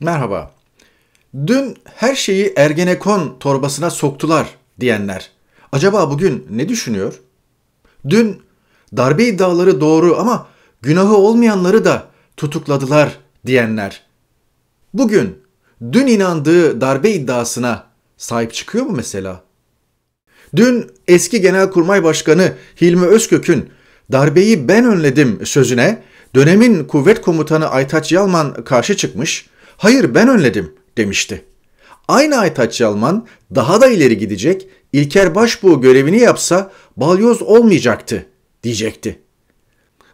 Merhaba. Dün her şeyi Ergenekon torbasına soktular diyenler acaba bugün ne düşünüyor? Dün darbe iddiaları doğru ama günahı olmayanları da tutukladılar diyenler bugün dün inandığı darbe iddiasına sahip çıkıyor mu mesela? Dün eski Genelkurmay Başkanı Hilmi Özkök'ün darbeyi ben önledim sözüne dönemin kuvvet komutanı Aytaç Yalman karşı çıkmış hayır ben önledim demişti. Aynı Aytaç Yalman daha da ileri gidecek, İlker Başbuğ görevini yapsa balyoz olmayacaktı diyecekti.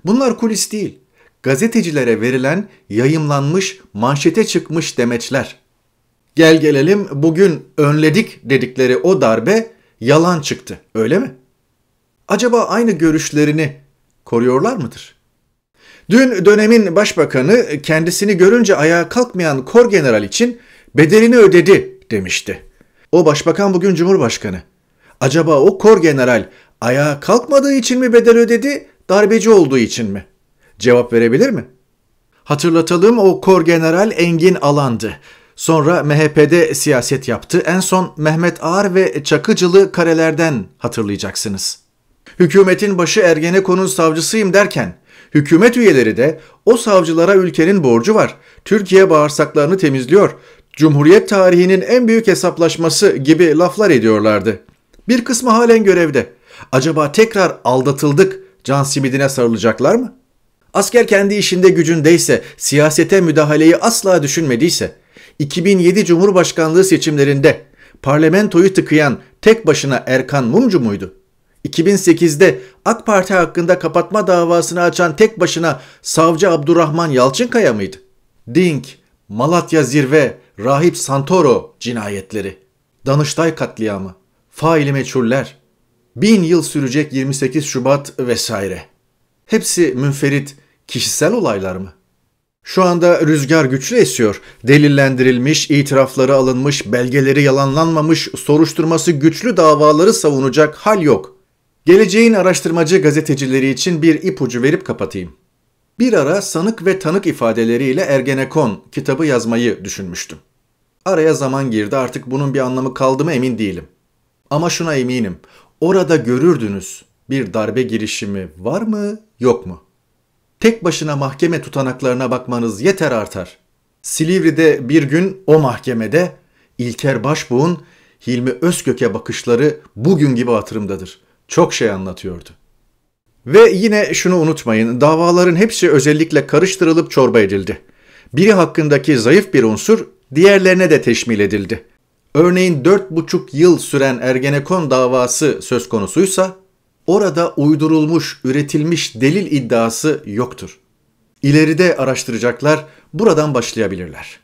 Bunlar kulis değil, gazetecilere verilen yayımlanmış manşete çıkmış demeçler. Gel gelelim bugün önledik dedikleri o darbe yalan çıktı öyle mi? Acaba aynı görüşlerini koruyorlar mıdır?'' Dün dönemin başbakanı kendisini görünce ayağa kalkmayan kor general için bedelini ödedi demişti. O başbakan bugün cumhurbaşkanı. Acaba o kor general ayağa kalkmadığı için mi bedel ödedi, darbeci olduğu için mi? Cevap verebilir mi? Hatırlatalım o kor general Engin Alan'dı. Sonra MHP'de siyaset yaptı. En son Mehmet Ağar ve Çakıcılı karelerden hatırlayacaksınız hükümetin başı Ergenekon'un savcısıyım derken hükümet üyeleri de o savcılara ülkenin borcu var. Türkiye bağırsaklarını temizliyor. Cumhuriyet tarihinin en büyük hesaplaşması gibi laflar ediyorlardı. Bir kısmı halen görevde. Acaba tekrar aldatıldık can simidine sarılacaklar mı? Asker kendi işinde gücündeyse, siyasete müdahaleyi asla düşünmediyse, 2007 Cumhurbaşkanlığı seçimlerinde parlamentoyu tıkayan tek başına Erkan Mumcu muydu? 2008'de AK Parti hakkında kapatma davasını açan tek başına savcı Abdurrahman Yalçınkaya mıydı? Dink, Malatya Zirve, Rahip Santoro cinayetleri, Danıştay katliamı, faili meçhuller, bin yıl sürecek 28 Şubat vesaire. Hepsi münferit kişisel olaylar mı? Şu anda rüzgar güçlü esiyor. Delillendirilmiş, itirafları alınmış, belgeleri yalanlanmamış, soruşturması güçlü davaları savunacak hal yok. Geleceğin araştırmacı gazetecileri için bir ipucu verip kapatayım. Bir ara sanık ve tanık ifadeleriyle Ergenekon kitabı yazmayı düşünmüştüm. Araya zaman girdi artık bunun bir anlamı kaldı mı emin değilim. Ama şuna eminim. Orada görürdünüz bir darbe girişimi var mı yok mu? Tek başına mahkeme tutanaklarına bakmanız yeter artar. Silivri'de bir gün o mahkemede İlker Başbuğ'un Hilmi Özkök'e bakışları bugün gibi hatırımdadır.'' çok şey anlatıyordu. Ve yine şunu unutmayın, davaların hepsi özellikle karıştırılıp çorba edildi. Biri hakkındaki zayıf bir unsur diğerlerine de teşmil edildi. Örneğin 4,5 yıl süren Ergenekon davası söz konusuysa orada uydurulmuş, üretilmiş delil iddiası yoktur. İleride araştıracaklar buradan başlayabilirler.